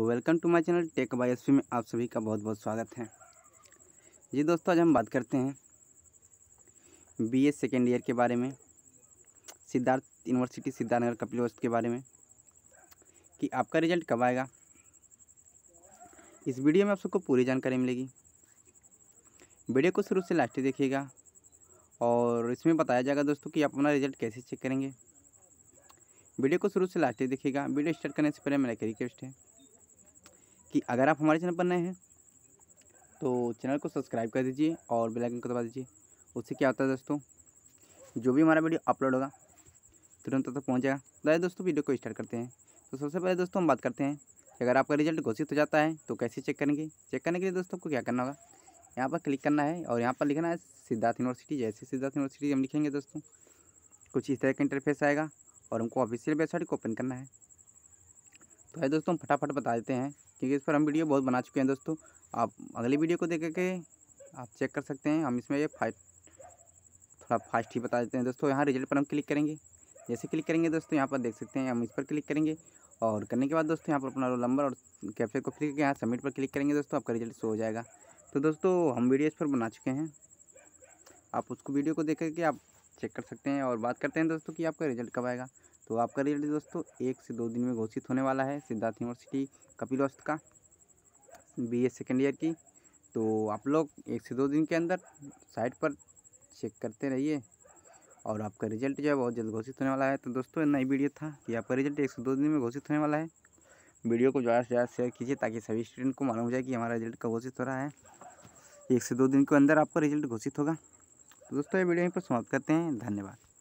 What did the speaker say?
welcome to my channel tech by S में आप सभी का बहुत बहुत स्वागत है जी दोस्तों आज हम बात करते हैं बीए सेकेंड ईयर के बारे में सिद्धार्थ यूनिवर्सिटी सिद्धार्थनगर कपिल के बारे में कि आपका रिजल्ट कब आएगा इस वीडियो में आप सबको पूरी जानकारी मिलेगी वीडियो को शुरू से लास्ट देखिएगा और इसमें बताया जाएगा दोस्तों कि आप अपना रिजल्ट कैसे चेक करेंगे वीडियो को शुरू से लास्ट देखिएगा वीडियो स्टार्ट करने से पहले मेरा एक रिक्वेस्ट है कि अगर आप हमारे चैनल पर नए हैं तो चैनल को सब्सक्राइब कर दीजिए और बेल आइकन को दबा दीजिए उससे क्या होता है दोस्तों जो भी हमारा वीडियो अपलोड होगा तुरंत तक पहुँचेगा तो दोस्तों वीडियो को स्टार्ट करते हैं तो सबसे पहले दोस्तों हम बात करते हैं कि अगर आपका रिजल्ट घोषित हो जाता है तो कैसे चेक करेंगे चेक करने के लिए दोस्तों को क्या करना होगा यहाँ पर क्लिक करना है और यहाँ पर लिखना है सिद्धार्थ यूनिवर्सिटी जैसे सिद्धार्थ यूनिवर्सिटी हम लिखेंगे दोस्तों कुछ इस तरह का इंटरफेस आएगा और हमको ऑफिशियल वेबसाइट को ओपन करना है तो है दोस्तों हम फटाफट बता देते हैं क्योंकि इस पर हम वीडियो बहुत बना चुके हैं दोस्तों आप अगली वीडियो को देख के आप चेक कर सकते हैं हम इसमें ये फाइव थोड़ा फास्ट ही बता देते हैं दोस्तों यहाँ रिजल्ट पर हम क्लिक करेंगे जैसे क्लिक करेंगे दोस्तों यहाँ पर देख सकते हैं हम इस पर क्लिक करेंगे और करने के बाद दोस्तों यहाँ पर अपना रोल नंबर और कैप्चर को फिर यहाँ सबमिट पर क्लिक करेंगे दोस्तों आपका रिजल्ट शो हो जाएगा तो दोस्तों हम वीडियो इस पर बना चुके हैं आप उसको वीडियो को देख करके आप चेक कर सकते हैं और बात करते हैं दोस्तों कि आपका रिजल्ट कब आएगा तो आपका रिजल्ट दोस्तों एक से दो दिन में घोषित होने वाला है सिद्धार्थ यूनिवर्सिटी कपिल वस्त का बी ए सेकेंड ईयर की तो आप लोग एक से दो दिन के अंदर साइट पर चेक करते रहिए और आपका रिजल्ट जो है बहुत जल्द घोषित होने वाला है तो दोस्तों नई वीडियो था कि आपका रिजल्ट एक से दो दिन में घोषित होने वाला है वीडियो को ज़्यादा से ज़्यादा शेयर कीजिए ताकि सभी स्टूडेंट को मालूम हो जाए कि हमारा रिजल्ट कब घोषित हो रहा है एक से दो दिन के अंदर आपका रिजल्ट घोषित होगा दोस्तों ये वीडियो यहीं पर समाप्त करते हैं धन्यवाद